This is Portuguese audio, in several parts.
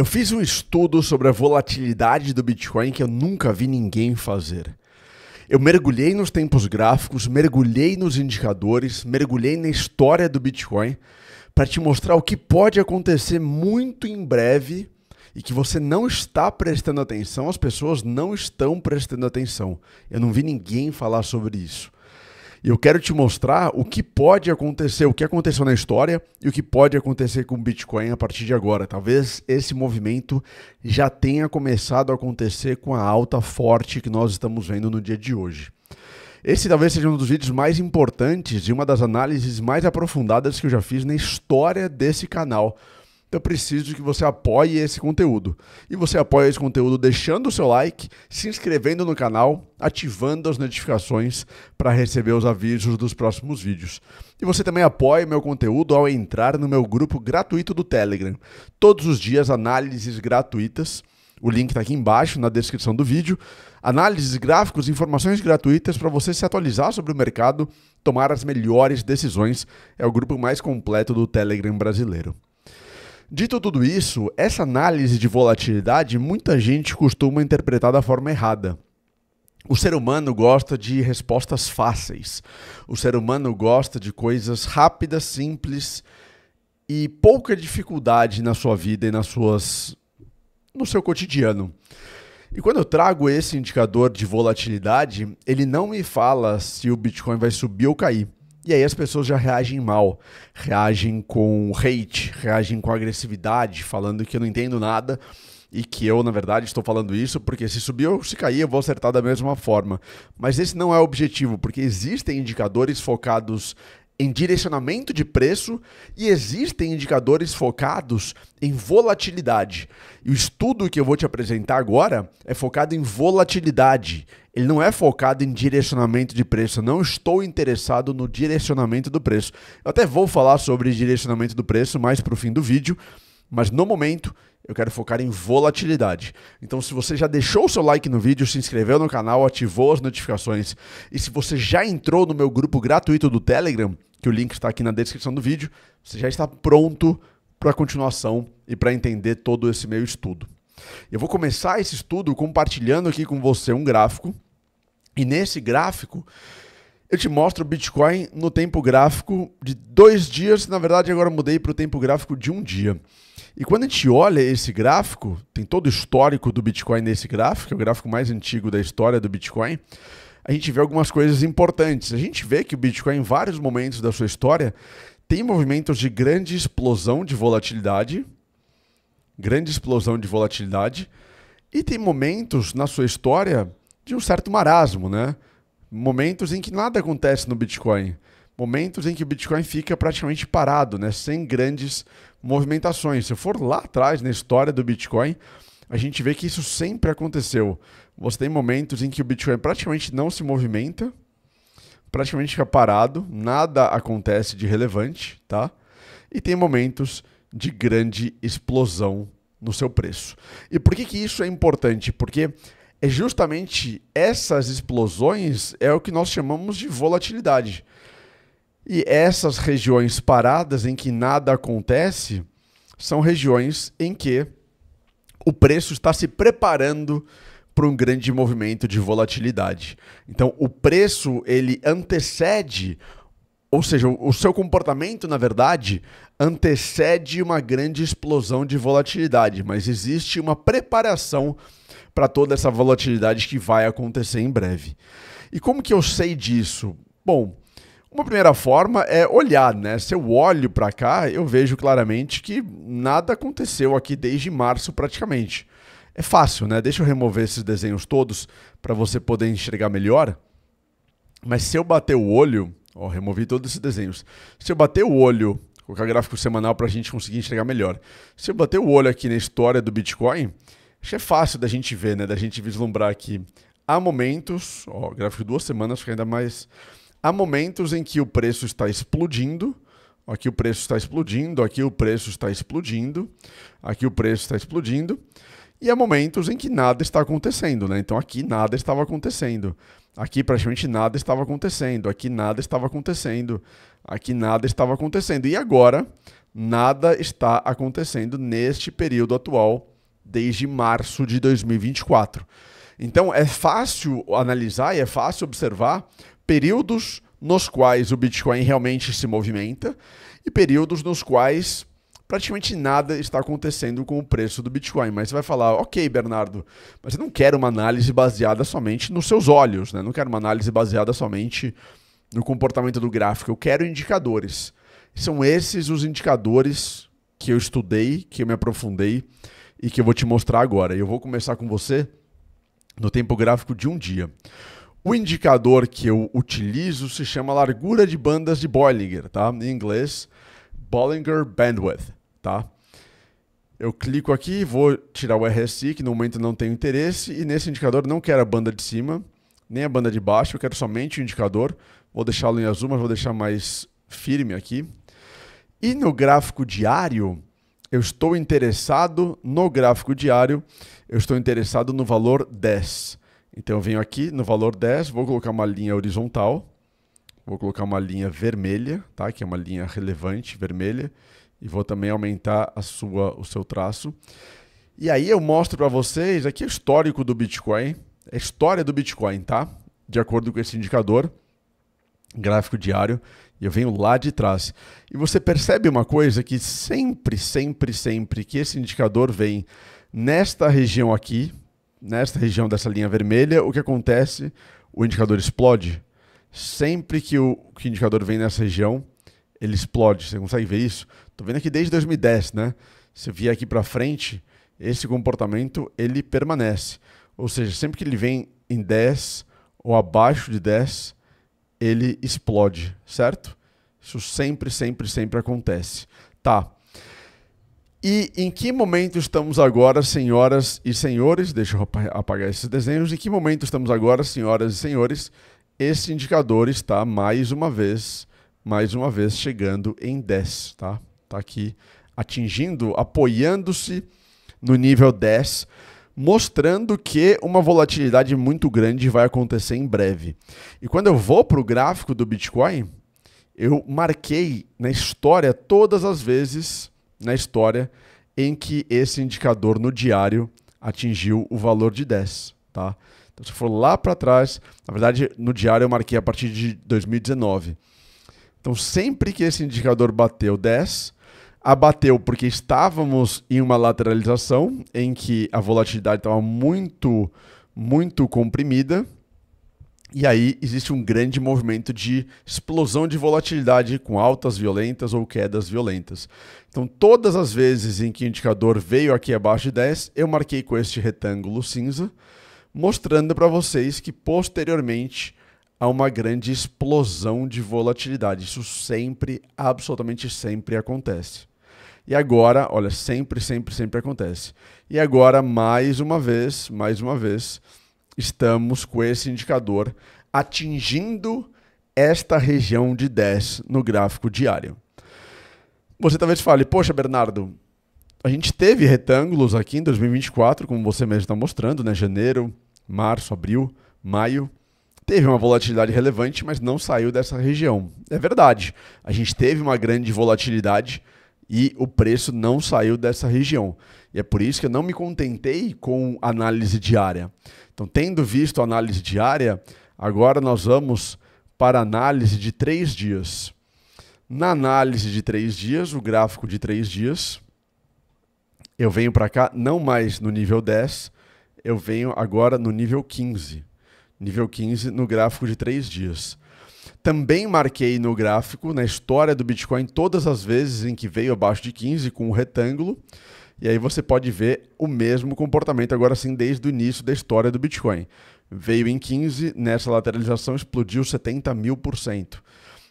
Eu fiz um estudo sobre a volatilidade do Bitcoin que eu nunca vi ninguém fazer. Eu mergulhei nos tempos gráficos, mergulhei nos indicadores, mergulhei na história do Bitcoin para te mostrar o que pode acontecer muito em breve e que você não está prestando atenção, as pessoas não estão prestando atenção. Eu não vi ninguém falar sobre isso. E eu quero te mostrar o que pode acontecer, o que aconteceu na história e o que pode acontecer com o Bitcoin a partir de agora. Talvez esse movimento já tenha começado a acontecer com a alta forte que nós estamos vendo no dia de hoje. Esse talvez seja um dos vídeos mais importantes e uma das análises mais aprofundadas que eu já fiz na história desse canal então eu preciso que você apoie esse conteúdo. E você apoia esse conteúdo deixando o seu like, se inscrevendo no canal, ativando as notificações para receber os avisos dos próximos vídeos. E você também apoia meu conteúdo ao entrar no meu grupo gratuito do Telegram. Todos os dias análises gratuitas. O link está aqui embaixo na descrição do vídeo. Análises, gráficos, informações gratuitas para você se atualizar sobre o mercado, tomar as melhores decisões. É o grupo mais completo do Telegram brasileiro. Dito tudo isso, essa análise de volatilidade muita gente costuma interpretar da forma errada. O ser humano gosta de respostas fáceis. O ser humano gosta de coisas rápidas, simples e pouca dificuldade na sua vida e nas suas no seu cotidiano. E quando eu trago esse indicador de volatilidade, ele não me fala se o Bitcoin vai subir ou cair. E aí as pessoas já reagem mal, reagem com hate, reagem com agressividade, falando que eu não entendo nada e que eu, na verdade, estou falando isso porque se subir ou se cair, eu vou acertar da mesma forma. Mas esse não é o objetivo, porque existem indicadores focados em direcionamento de preço e existem indicadores focados em volatilidade. E o estudo que eu vou te apresentar agora é focado em volatilidade. Ele não é focado em direcionamento de preço. Eu não estou interessado no direcionamento do preço. Eu até vou falar sobre direcionamento do preço mais para o fim do vídeo, mas no momento eu quero focar em volatilidade. Então, se você já deixou o seu like no vídeo, se inscreveu no canal, ativou as notificações e se você já entrou no meu grupo gratuito do Telegram, que o link está aqui na descrição do vídeo, você já está pronto para a continuação e para entender todo esse meu estudo. Eu vou começar esse estudo compartilhando aqui com você um gráfico, e nesse gráfico eu te mostro o Bitcoin no tempo gráfico de dois dias, na verdade agora mudei para o tempo gráfico de um dia. E quando a gente olha esse gráfico, tem todo o histórico do Bitcoin nesse gráfico, é o gráfico mais antigo da história do Bitcoin a gente vê algumas coisas importantes. A gente vê que o Bitcoin, em vários momentos da sua história, tem movimentos de grande explosão de volatilidade, grande explosão de volatilidade, e tem momentos na sua história de um certo marasmo, né? Momentos em que nada acontece no Bitcoin, momentos em que o Bitcoin fica praticamente parado, né? Sem grandes movimentações. Se eu for lá atrás na história do Bitcoin, a gente vê que isso sempre aconteceu. Você tem momentos em que o Bitcoin praticamente não se movimenta, praticamente fica parado, nada acontece de relevante, tá? E tem momentos de grande explosão no seu preço. E por que, que isso é importante? Porque é justamente essas explosões é o que nós chamamos de volatilidade. E essas regiões paradas em que nada acontece são regiões em que o preço está se preparando para um grande movimento de volatilidade. Então, o preço ele antecede, ou seja, o seu comportamento, na verdade, antecede uma grande explosão de volatilidade, mas existe uma preparação para toda essa volatilidade que vai acontecer em breve. E como que eu sei disso? Bom, uma primeira forma é olhar, né? Se eu olho para cá, eu vejo claramente que nada aconteceu aqui desde março praticamente. É fácil, né? Deixa eu remover esses desenhos todos para você poder enxergar melhor. Mas se eu bater o olho, ó, removi todos esses desenhos. Se eu bater o olho, vou colocar gráfico semanal para a gente conseguir enxergar melhor. Se eu bater o olho aqui na história do Bitcoin, acho que é fácil da gente ver, né? Da gente vislumbrar aqui. Há momentos, ó, gráfico de duas semanas, fica ainda mais. Há momentos em que o preço está explodindo, aqui o preço está explodindo, aqui o preço está explodindo. Aqui o preço está explodindo e há momentos em que nada está acontecendo, né? Então aqui nada estava acontecendo. Aqui praticamente nada estava acontecendo. Aqui nada estava acontecendo. Aqui nada estava acontecendo. E agora nada está acontecendo neste período atual, desde março de 2024. Então é fácil analisar e é fácil observar períodos nos quais o Bitcoin realmente se movimenta e períodos nos quais praticamente nada está acontecendo com o preço do Bitcoin. Mas você vai falar, ok, Bernardo, mas eu não quero uma análise baseada somente nos seus olhos, né? Não quero uma análise baseada somente no comportamento do gráfico. Eu quero indicadores. São esses os indicadores que eu estudei, que eu me aprofundei e que eu vou te mostrar agora. E eu vou começar com você no tempo gráfico de um dia. O indicador que eu utilizo se chama largura de bandas de Bollinger, tá? Em inglês, Bollinger Bandwidth tá? Eu clico aqui, vou tirar o RSI, que no momento não tem interesse, e nesse indicador não quero a banda de cima, nem a banda de baixo, eu quero somente o indicador. Vou deixá-lo em azul, mas vou deixar mais firme aqui. E no gráfico diário, eu estou interessado no gráfico diário, eu estou interessado no valor 10. Então eu venho aqui no valor 10, vou colocar uma linha horizontal, vou colocar uma linha vermelha, tá? que é uma linha relevante vermelha, e vou também aumentar a sua, o seu traço. E aí eu mostro para vocês aqui é o histórico do Bitcoin, é a história do Bitcoin, tá? De acordo com esse indicador, gráfico diário, e eu venho lá de trás. E você percebe uma coisa que sempre, sempre, sempre que esse indicador vem nesta região aqui, nesta região dessa linha vermelha, o que acontece? O indicador explode. Sempre que o, que o indicador vem nessa região, ele explode. Você consegue ver isso? Tô vendo aqui desde 2010, né? Se vier aqui para frente, esse comportamento ele permanece. Ou seja, sempre que ele vem em 10 ou abaixo de 10, ele explode, certo? Isso sempre, sempre, sempre acontece. Tá. E em que momento estamos agora, senhoras e senhores? Deixa eu apagar esses desenhos. Em que momento estamos agora, senhoras e senhores? Esse indicador está mais uma vez, mais uma vez chegando em 10, tá? Está aqui atingindo, apoiando-se no nível 10, mostrando que uma volatilidade muito grande vai acontecer em breve. E quando eu vou para o gráfico do Bitcoin, eu marquei na história todas as vezes na história em que esse indicador no diário atingiu o valor de 10, tá? Então se for lá para trás, na verdade no diário eu marquei a partir de 2019. Então sempre que esse indicador bateu 10, abateu porque estávamos em uma lateralização em que a volatilidade estava muito, muito comprimida. E aí existe um grande movimento de explosão de volatilidade com altas violentas ou quedas violentas. Então, todas as vezes em que o indicador veio aqui abaixo de 10, eu marquei com este retângulo cinza, mostrando para vocês que posteriormente há uma grande explosão de volatilidade. Isso sempre, absolutamente sempre acontece. E agora, olha, sempre, sempre, sempre acontece. E agora, mais uma vez, mais uma vez, estamos com esse indicador atingindo esta região de 10 no gráfico diário. Você talvez fale, poxa, Bernardo, a gente teve retângulos aqui em 2024, como você mesmo está mostrando, né? Janeiro, março, abril, maio. Teve uma volatilidade relevante, mas não saiu dessa região. É verdade. A gente teve uma grande volatilidade, e o preço não saiu dessa região. E é por isso que eu não me contentei com análise diária. Então, tendo visto a análise diária, agora nós vamos para análise de três dias. Na análise de três dias, o gráfico de três dias, eu venho para cá não mais no nível 10, eu venho agora no nível 15. Nível 15 no gráfico de três dias. Também marquei no gráfico, na história do Bitcoin, todas as vezes em que veio abaixo de 15 com um retângulo. E aí você pode ver o mesmo comportamento agora sim desde o início da história do Bitcoin. Veio em 15, nessa lateralização explodiu 70 mil por cento.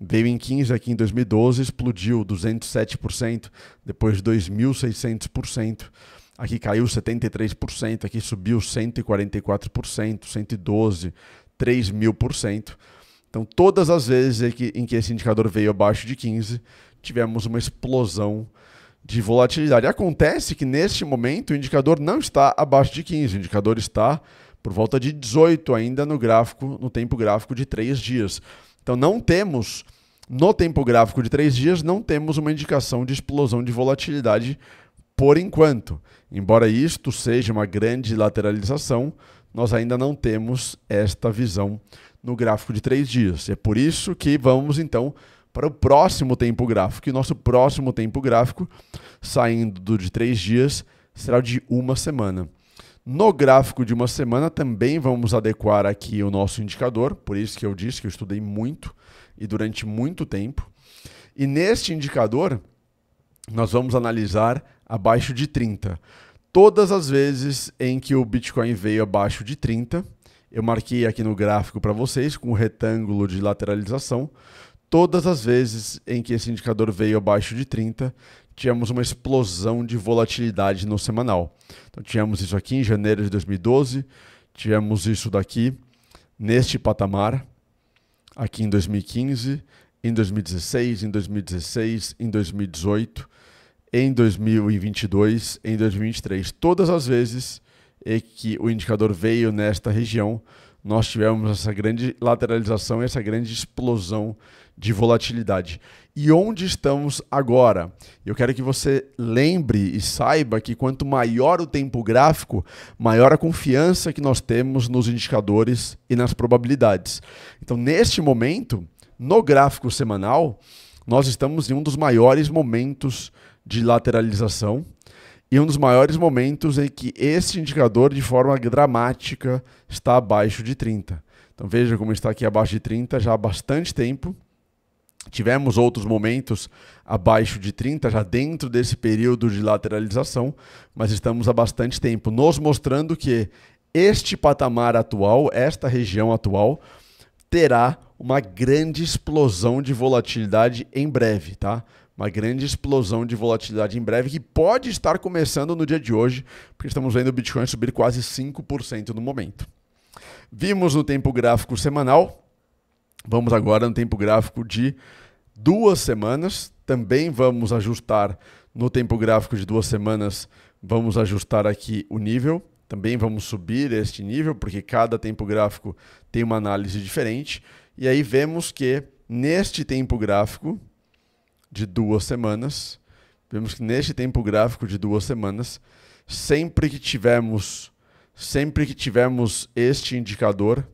Veio em 15 aqui em 2012, explodiu 207%, depois 2.600%. Aqui caiu 73%, aqui subiu 144%, 112, 3.000%. Então, todas as vezes em que esse indicador veio abaixo de 15, tivemos uma explosão de volatilidade. Acontece que neste momento o indicador não está abaixo de 15, o indicador está por volta de 18 ainda no gráfico, no tempo gráfico de 3 dias. Então não temos no tempo gráfico de 3 dias não temos uma indicação de explosão de volatilidade por enquanto. Embora isto seja uma grande lateralização, nós ainda não temos esta visão no gráfico de três dias. É por isso que vamos então para o próximo tempo gráfico. E nosso próximo tempo gráfico, saindo do de três dias, será o de uma semana. No gráfico de uma semana também vamos adequar aqui o nosso indicador, por isso que eu disse que eu estudei muito e durante muito tempo. E neste indicador, nós vamos analisar abaixo de 30. Todas as vezes em que o Bitcoin veio abaixo de 30, eu marquei aqui no gráfico para vocês com o um retângulo de lateralização. Todas as vezes em que esse indicador veio abaixo de 30, tínhamos uma explosão de volatilidade no semanal. Então, tínhamos isso aqui em janeiro de 2012, tínhamos isso daqui neste patamar, aqui em 2015, em 2016, em 2016, em 2018, em 2022, em 2023. Todas as vezes e que o indicador veio nesta região, nós tivemos essa grande lateralização, essa grande explosão de volatilidade. E onde estamos agora? Eu quero que você lembre e saiba que quanto maior o tempo gráfico, maior a confiança que nós temos nos indicadores e nas probabilidades. Então, neste momento, no gráfico semanal, nós estamos em um dos maiores momentos de lateralização e um dos maiores momentos em que este indicador, de forma dramática, está abaixo de 30. Então veja como está aqui abaixo de 30 já há bastante tempo. Tivemos outros momentos abaixo de 30, já dentro desse período de lateralização, mas estamos há bastante tempo, nos mostrando que este patamar atual, esta região atual, terá uma grande explosão de volatilidade em breve, tá? uma grande explosão de volatilidade em breve, que pode estar começando no dia de hoje, porque estamos vendo o Bitcoin subir quase 5% no momento. Vimos no tempo gráfico semanal, vamos agora no tempo gráfico de duas semanas, também vamos ajustar no tempo gráfico de duas semanas, vamos ajustar aqui o nível. Também vamos subir este nível, porque cada tempo gráfico tem uma análise diferente. E aí vemos que neste tempo gráfico, de duas semanas, vemos que neste tempo gráfico de duas semanas, sempre que tivermos, sempre que tivermos este indicador,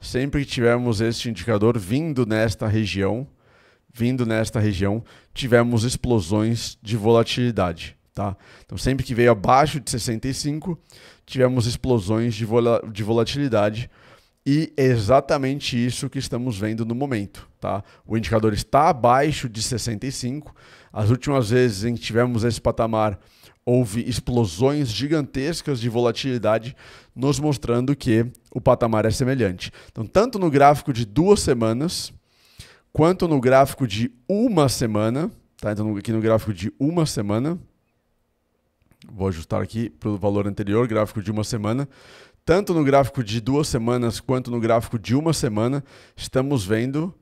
sempre que tivermos este indicador vindo nesta região, vindo nesta região, tivemos explosões de volatilidade. Tá? Então, sempre que veio abaixo de 65, tivemos explosões de, vola de volatilidade, e é exatamente isso que estamos vendo no momento. Tá? O indicador está abaixo de 65. As últimas vezes em que tivemos esse patamar, houve explosões gigantescas de volatilidade, nos mostrando que o patamar é semelhante. Então, tanto no gráfico de duas semanas, quanto no gráfico de uma semana, tá? Então, aqui no gráfico de uma semana, vou ajustar aqui para o valor anterior, gráfico de uma semana, tanto no gráfico de duas semanas quanto no gráfico de uma semana, estamos vendo,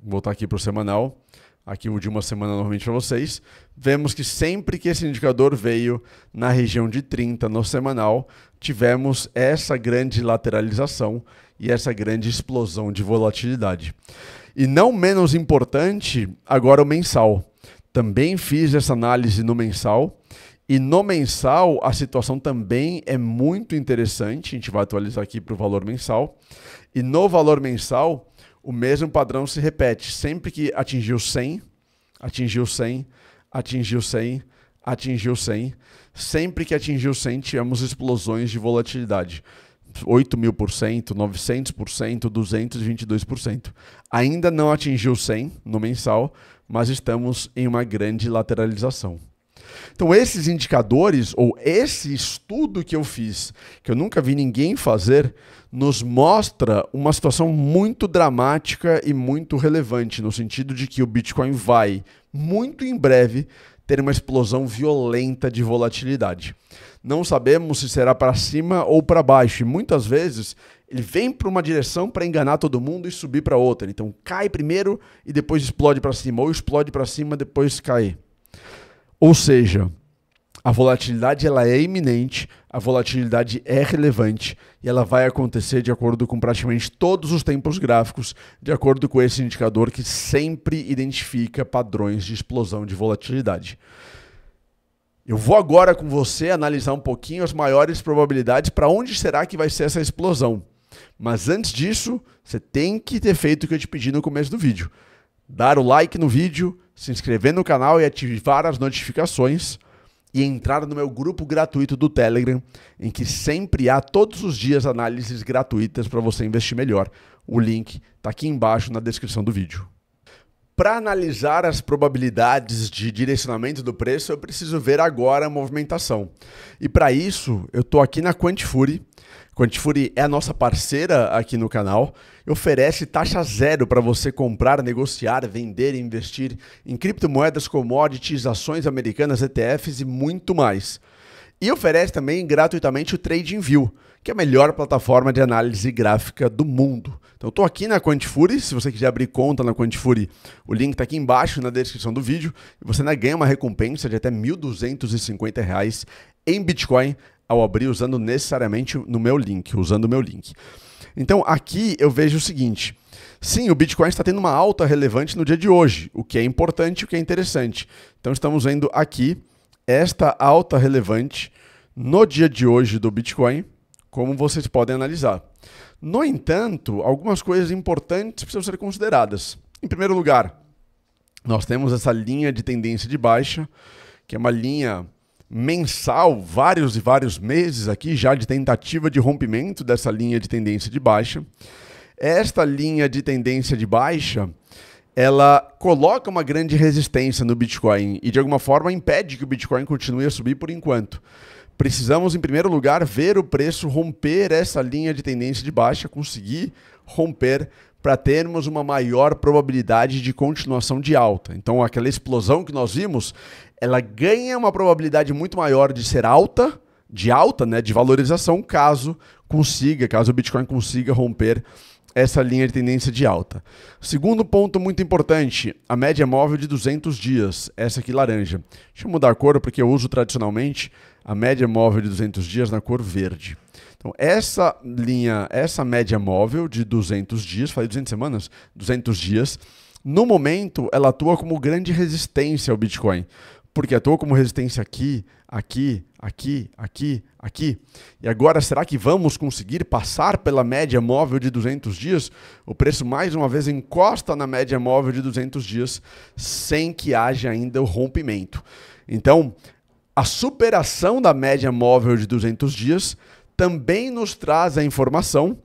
vou voltar aqui para o semanal, aqui o de uma semana novamente para vocês, vemos que sempre que esse indicador veio na região de 30 no semanal, tivemos essa grande lateralização e essa grande explosão de volatilidade. E não menos importante, agora o mensal. Também fiz essa análise no mensal e no mensal, a situação também é muito interessante. A gente vai atualizar aqui para o valor mensal. E no valor mensal, o mesmo padrão se repete. Sempre que atingiu 100, atingiu 100, atingiu 100, atingiu 100. Sempre que atingiu 100, tivemos explosões de volatilidade. 8.000%, 900 222 Ainda não atingiu 100 no mensal, mas estamos em uma grande lateralização. Então, esses indicadores, ou esse estudo que eu fiz, que eu nunca vi ninguém fazer, nos mostra uma situação muito dramática e muito relevante, no sentido de que o Bitcoin vai, muito em breve, ter uma explosão violenta de volatilidade. Não sabemos se será para cima ou para baixo, e muitas vezes ele vem para uma direção para enganar todo mundo e subir para outra. Então cai primeiro e depois explode para cima, ou explode para cima depois cai. Ou seja, a volatilidade ela é iminente, a volatilidade é relevante e ela vai acontecer de acordo com praticamente todos os tempos gráficos, de acordo com esse indicador que sempre identifica padrões de explosão de volatilidade. Eu vou agora com você analisar um pouquinho as maiores probabilidades para onde será que vai ser essa explosão. Mas antes disso, você tem que ter feito o que eu te pedi no começo do vídeo. Dar o like no vídeo, se inscrever no canal e ativar as notificações e entrar no meu grupo gratuito do Telegram, em que sempre há todos os dias análises gratuitas para você investir melhor. O link está aqui embaixo na descrição do vídeo. Para analisar as probabilidades de direcionamento do preço, eu preciso ver agora a movimentação. E para isso, eu estou aqui na Quantifury Quantifuri é a nossa parceira aqui no canal e oferece taxa zero para você comprar, negociar, vender e investir em criptomoedas, commodities, ações americanas, ETFs e muito mais. E oferece também gratuitamente o TradingView, que é a melhor plataforma de análise gráfica do mundo. Então estou aqui na Quantifuri, se você quiser abrir conta na Quantifuri, o link está aqui embaixo na descrição do vídeo, e você ainda ganha uma recompensa de até R$ 1.250 em Bitcoin ao abrir usando necessariamente no meu link, usando o meu link. Então aqui eu vejo o seguinte: sim, o Bitcoin está tendo uma alta relevante no dia de hoje, o que é importante, o que é interessante. Então estamos vendo aqui esta alta relevante no dia de hoje do Bitcoin, como vocês podem analisar. No entanto, algumas coisas importantes precisam ser consideradas. Em primeiro lugar, nós temos essa linha de tendência de baixa, que é uma linha mensal, vários e vários meses aqui já de tentativa de rompimento dessa linha de tendência de baixa. Esta linha de tendência de baixa, ela coloca uma grande resistência no Bitcoin e de alguma forma impede que o Bitcoin continue a subir por enquanto. Precisamos, em primeiro lugar, ver o preço romper essa linha de tendência de baixa, conseguir romper para termos uma maior probabilidade de continuação de alta. Então, aquela explosão que nós vimos, ela ganha uma probabilidade muito maior de ser alta, de alta, né, de valorização, caso consiga, caso o Bitcoin consiga romper essa linha de tendência de alta. Segundo ponto muito importante, a média é móvel de 200 dias, essa aqui laranja. Deixa eu mudar a cor porque eu uso tradicionalmente a média é móvel de 200 dias na cor verde. Então, essa linha, essa média móvel de 200 dias, falei 200 semanas? 200 dias, no momento ela atua como grande resistência ao Bitcoin, porque atua como resistência aqui, aqui, aqui, aqui, aqui. E agora, será que vamos conseguir passar pela média móvel de 200 dias? O preço, mais uma vez, encosta na média móvel de 200 dias, sem que haja ainda o rompimento. Então, a superação da média móvel de 200 dias também nos traz a informação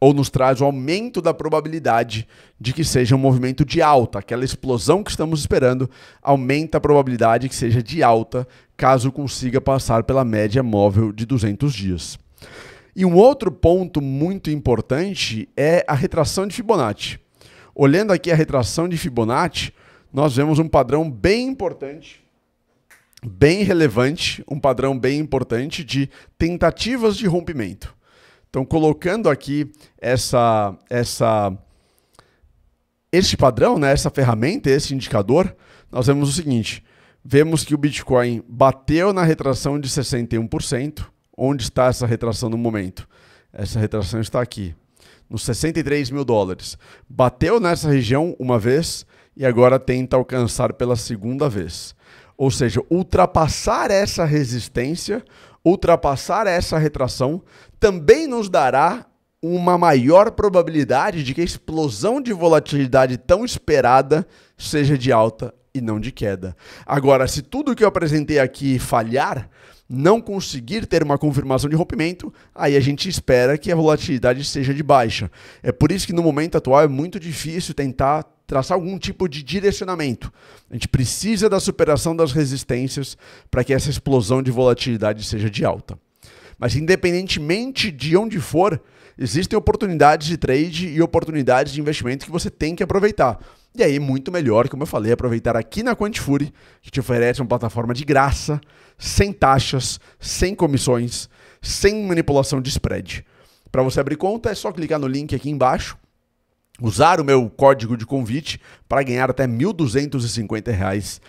ou nos traz o aumento da probabilidade de que seja um movimento de alta. Aquela explosão que estamos esperando aumenta a probabilidade que seja de alta, caso consiga passar pela média móvel de 200 dias. E um outro ponto muito importante é a retração de Fibonacci. Olhando aqui a retração de Fibonacci, nós vemos um padrão bem importante bem relevante, um padrão bem importante de tentativas de rompimento. Então, colocando aqui essa, essa, este padrão, né, essa ferramenta, esse indicador, nós vemos o seguinte: vemos que o Bitcoin bateu na retração de 61%. Onde está essa retração no momento? Essa retração está aqui, nos 63 mil dólares. Bateu nessa região uma vez e agora tenta alcançar pela segunda vez. Ou seja, ultrapassar essa resistência, ultrapassar essa retração, também nos dará uma maior probabilidade de que a explosão de volatilidade tão esperada seja de alta e não de queda. Agora, se tudo que eu apresentei aqui falhar, não conseguir ter uma confirmação de rompimento, aí a gente espera que a volatilidade seja de baixa. É por isso que no momento atual é muito difícil tentar traçar algum tipo de direcionamento. A gente precisa da superação das resistências para que essa explosão de volatilidade seja de alta. Mas independentemente de onde for, existem oportunidades de trade e oportunidades de investimento que você tem que aproveitar. E aí, muito melhor, como eu falei, aproveitar aqui na Quantifury, que te oferece uma plataforma de graça, sem taxas, sem comissões, sem manipulação de spread. Para você abrir conta, é só clicar no link aqui embaixo usar o meu código de convite para ganhar até R$ 1.250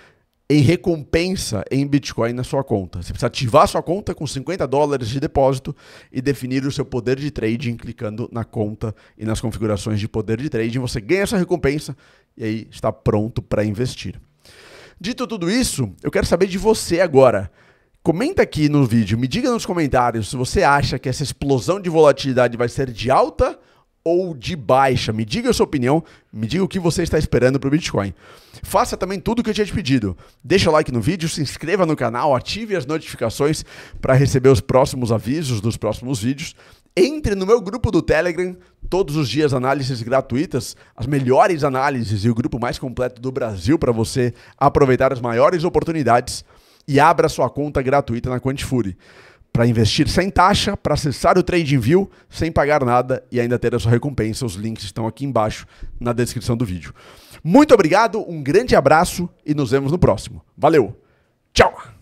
em recompensa em Bitcoin na sua conta. Você precisa ativar sua conta com 50 dólares de depósito e definir o seu poder de trading clicando na conta e nas configurações de poder de trading. Você ganha essa recompensa e aí está pronto para investir. Dito tudo isso, eu quero saber de você agora. Comenta aqui no vídeo, me diga nos comentários se você acha que essa explosão de volatilidade vai ser de alta ou ou de baixa? Me diga a sua opinião, me diga o que você está esperando para o Bitcoin. Faça também tudo o que eu tinha te pedido. Deixa like no vídeo, se inscreva no canal, ative as notificações para receber os próximos avisos dos próximos vídeos. Entre no meu grupo do Telegram, todos os dias análises gratuitas, as melhores análises e o grupo mais completo do Brasil para você aproveitar as maiores oportunidades e abra sua conta gratuita na Quantifury para investir sem taxa, para acessar o TradingView sem pagar nada e ainda ter a sua recompensa. Os links estão aqui embaixo na descrição do vídeo. Muito obrigado, um grande abraço e nos vemos no próximo. Valeu, tchau!